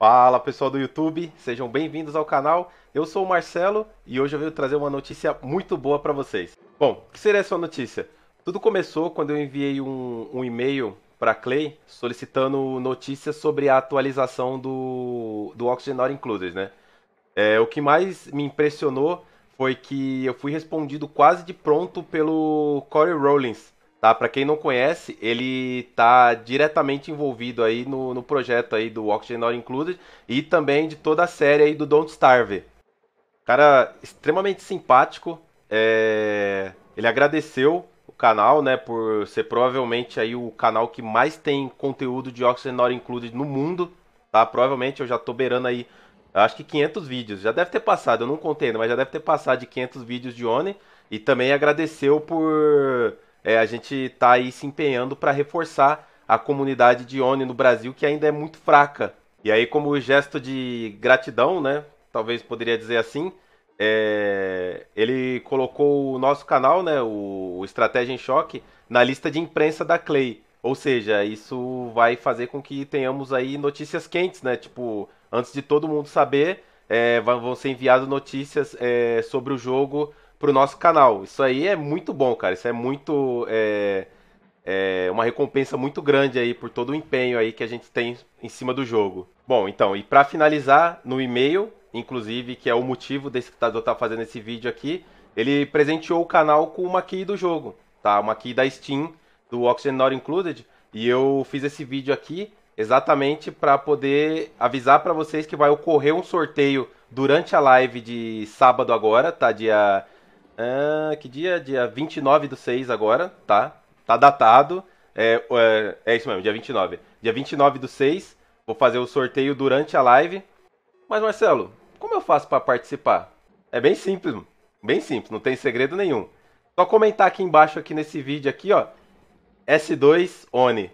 Fala pessoal do YouTube, sejam bem-vindos ao canal. Eu sou o Marcelo e hoje eu venho trazer uma notícia muito boa para vocês. Bom, o que seria essa notícia? Tudo começou quando eu enviei um, um e-mail para Clay solicitando notícias sobre a atualização do, do Oxygen Not Included, né? É, o que mais me impressionou foi que eu fui respondido quase de pronto pelo Corey Rollins, Tá? Para quem não conhece, ele está diretamente envolvido aí no, no projeto aí do Oxygen Not Included e também de toda a série aí do Don't Starve. Cara extremamente simpático, é... ele agradeceu o canal, né, por ser provavelmente aí o canal que mais tem conteúdo de Oxygen Not Included no mundo, tá? Provavelmente eu já tô beirando aí, acho que 500 vídeos, já deve ter passado, eu não contei, mas já deve ter passado de 500 vídeos de Oni e também agradeceu por é, a gente está aí se empenhando para reforçar a comunidade de ONI no Brasil, que ainda é muito fraca. E aí, como gesto de gratidão, né? Talvez poderia dizer assim, é, ele colocou o nosso canal, né, o Estratégia em Choque, na lista de imprensa da Clay. Ou seja, isso vai fazer com que tenhamos aí notícias quentes, né? Tipo, antes de todo mundo saber, é, vão ser enviadas notícias é, sobre o jogo pro nosso canal. Isso aí é muito bom, cara. Isso é muito. É, é uma recompensa muito grande aí por todo o empenho aí que a gente tem em cima do jogo. Bom, então, e para finalizar, no e-mail, inclusive, que é o motivo desse que tá fazendo esse vídeo aqui, ele presenteou o canal com uma key do jogo, tá? Uma key da Steam, do Oxygen Not Included. E eu fiz esse vídeo aqui exatamente para poder avisar para vocês que vai ocorrer um sorteio durante a live de sábado agora, tá? Dia é, que dia? Dia 29 do 6 agora, tá? Tá datado. É, é, é, isso mesmo, dia 29. Dia 29 do 6, vou fazer o sorteio durante a live. Mas, Marcelo, como eu faço para participar? É bem simples, bem simples, não tem segredo nenhum. Só comentar aqui embaixo, aqui nesse vídeo aqui, ó, S2 ONI.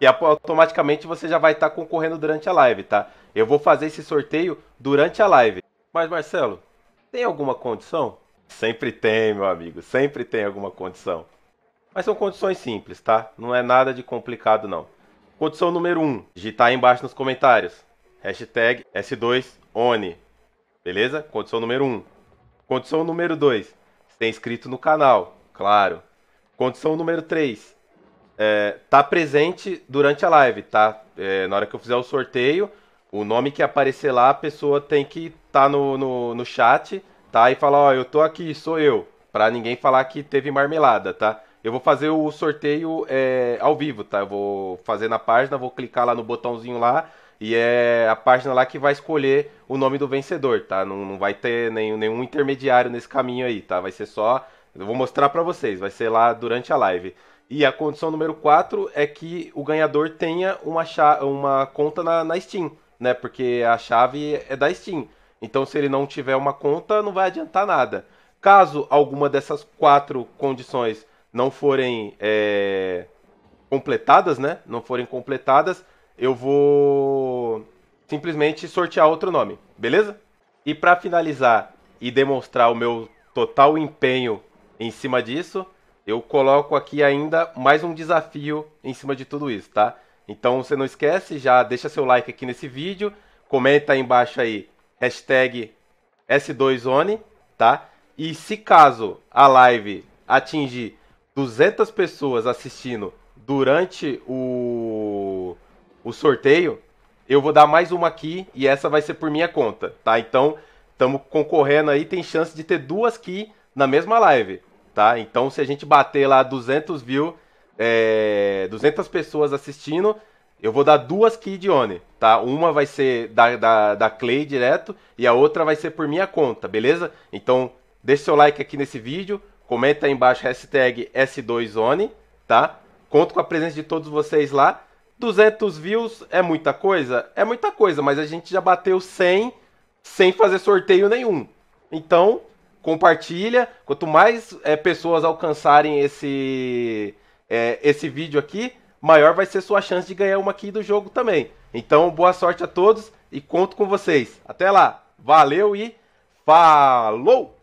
E automaticamente você já vai estar tá concorrendo durante a live, tá? Eu vou fazer esse sorteio durante a live. Mas, Marcelo, tem alguma condição? Sempre tem, meu amigo, sempre tem alguma condição. Mas são condições simples, tá? Não é nada de complicado, não. Condição número 1, um, digitar aí embaixo nos comentários. Hashtag S2ONE. Beleza? Condição número 1. Um. Condição número 2, ser inscrito no canal, claro. Condição número 3, é, tá presente durante a live, tá? É, na hora que eu fizer o sorteio, o nome que aparecer lá, a pessoa tem que estar tá no, no, no chat tá? E falar, ó, eu tô aqui, sou eu. Pra ninguém falar que teve marmelada, tá? Eu vou fazer o sorteio é, ao vivo, tá? Eu vou fazer na página, vou clicar lá no botãozinho lá e é a página lá que vai escolher o nome do vencedor, tá? Não, não vai ter nenhum, nenhum intermediário nesse caminho aí, tá? Vai ser só. Eu vou mostrar para vocês, vai ser lá durante a live. E a condição número 4 é que o ganhador tenha uma, uma conta na, na Steam, né? Porque a chave é da Steam. Então, se ele não tiver uma conta, não vai adiantar nada. Caso alguma dessas quatro condições não forem é, completadas, né? Não forem completadas, eu vou simplesmente sortear outro nome, beleza? E para finalizar e demonstrar o meu total empenho em cima disso, eu coloco aqui ainda mais um desafio em cima de tudo isso, tá? Então você não esquece, já deixa seu like aqui nesse vídeo, comenta aí embaixo aí hashtag S2One, tá? E se caso a live atingir 200 pessoas assistindo durante o, o sorteio, eu vou dar mais uma aqui e essa vai ser por minha conta, tá? Então, estamos concorrendo aí, tem chance de ter duas aqui na mesma live, tá? Então, se a gente bater lá 200 views, é, 200 pessoas assistindo, eu vou dar duas key de Oni, tá? Uma vai ser da, da, da Clay direto e a outra vai ser por minha conta, beleza? Então, deixa seu like aqui nesse vídeo, comenta aí embaixo hashtag S2One, tá? Conto com a presença de todos vocês lá. 200 views é muita coisa? É muita coisa, mas a gente já bateu 100 sem fazer sorteio nenhum. Então, compartilha. Quanto mais é, pessoas alcançarem esse, é, esse vídeo aqui, maior vai ser sua chance de ganhar uma aqui do jogo também. Então, boa sorte a todos e conto com vocês. Até lá. Valeu e falou!